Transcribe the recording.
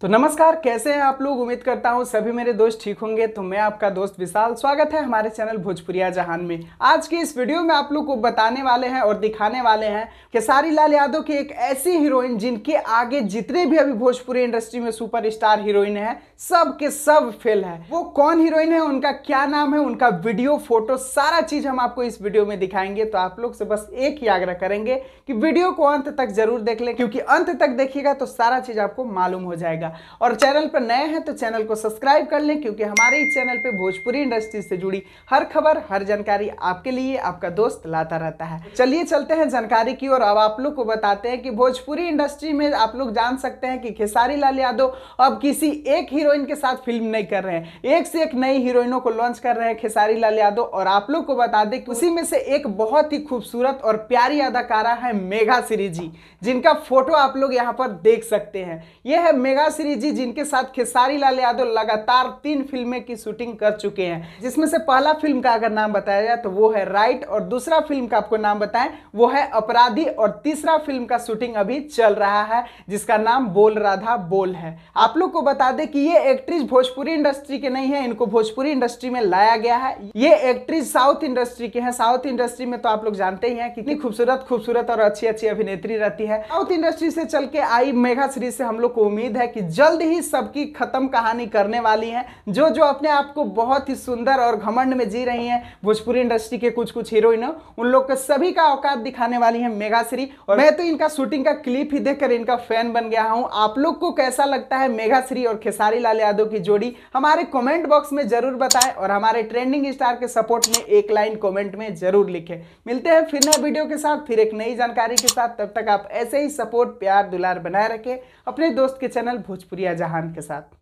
तो नमस्कार कैसे हैं आप लोग उम्मीद करता हूँ सभी मेरे दोस्त ठीक होंगे तो मैं आपका दोस्त विशाल स्वागत है हमारे चैनल भोजपुरिया जहान में आज की इस वीडियो में आप लोग को बताने वाले हैं और दिखाने वाले हैं खेसारी लाल यादव की एक ऐसी हीरोइन जिनके आगे जितने भी अभी भोजपुरी इंडस्ट्री में सुपर स्टार हीरोइन है सब के सब फेल है वो कौन हीरोइन है उनका क्या नाम है उनका वीडियो फोटो सारा चीज हम आपको इस वीडियो में दिखाएंगे तो आप लोग से बस एक ही आग्रह करेंगे कि वीडियो को अंत तक जरूर देख लें क्योंकि अंत तक देखिएगा तो सारा चीज आपको मालूम हो जाएगा जाएगा और चैनल पर नए हैं तो चैनल को सब्सक्राइब कर लें क्योंकि हमारे इस चैनल पर भोजपुरी इंडस्ट्री से जुड़ी हर खबर हर जानकारी आपके लिए आपका दोस्त लाता रहता है चलिए चलते हैं जानकारी की और अब आप लोग को बताते हैं कि भोजपुरी इंडस्ट्री में आप लोग जान सकते हैं कि खेसारी लाल यादव अब किसी एक हीरोइन के साथ फिल्म नहीं कर रहे हैं एक से एक नई हीरोइनों को लॉन्च कर रहे हैं खेसारी लाल यादव और आप लोग को बता दें उसी में से एक बहुत ही खूबसूरत और प्यारी अदाकारा है मेघा श्री जी जिनका फोटो आप लोग यहाँ पर देख सकते हैं यह है मेघा श्री जी जिनके साथ खेसारी लाल यादव लगातार तीन फिल्में की शूटिंग कर चुके हैं जिसमें से पहला फिल्म का अगर नाम बताया जाए तो वो है राइट और दूसरा फिल्म का आपको नाम बताएं वो है अपराधी और तीसरा फिल्म का शूटिंग अभी चल रहा है जिसका नाम बोल राधा बोल है आप लोग को बता दें कि ये एक्ट्रेस भोजपुरी इंडस्ट्री के नहीं है इनको भोजपुरी इंडस्ट्री में लाया गया है ये एक्ट्रेस साउथ इंडस्ट्री के हैं साउथ इंडस्ट्री में तो आप लोग जानते ही हैं कितनी खूबसूरत खूबसूरत और अच्छी अच्छी अभिनेत्री रहती है साउथ इंडस्ट्री से चल के आई मेघा श्री से हम लोग को उम्मीद है कि जल्द ही सबकी खत्म कहानी करने वाली हैं जो जो अपने आप को बहुत ही सुंदर और घमंड में जी रही हैं भोजपुरी इंडस्ट्री के कुछ कुछ हीरोइनों उन लोग को सभी का औकात दिखाने वाली है मेघाश्री और मैं तो इनका शूटिंग का क्लिप ही देखकर इनका फैन बन गया हूँ आप लोग को कैसा लगता है मेघाश्री और खेसारी लाल यादव की जोड़ी हमारे कॉमेंट बॉक्स में जरूर बताएं और हमारे ट्रेंडिंग स्टार के सपोर्ट में एक लाइन कॉमेंट में जरूर लिखे मिलते हैं फिर नए वीडियो के साथ फिर एक नई जानकारी के साथ तब तक आप ऐसे ही सपोर्ट प्यार दुलार बनाए रखें अपने दोस्त के चैनल भोज भोजपुरी जहान के साथ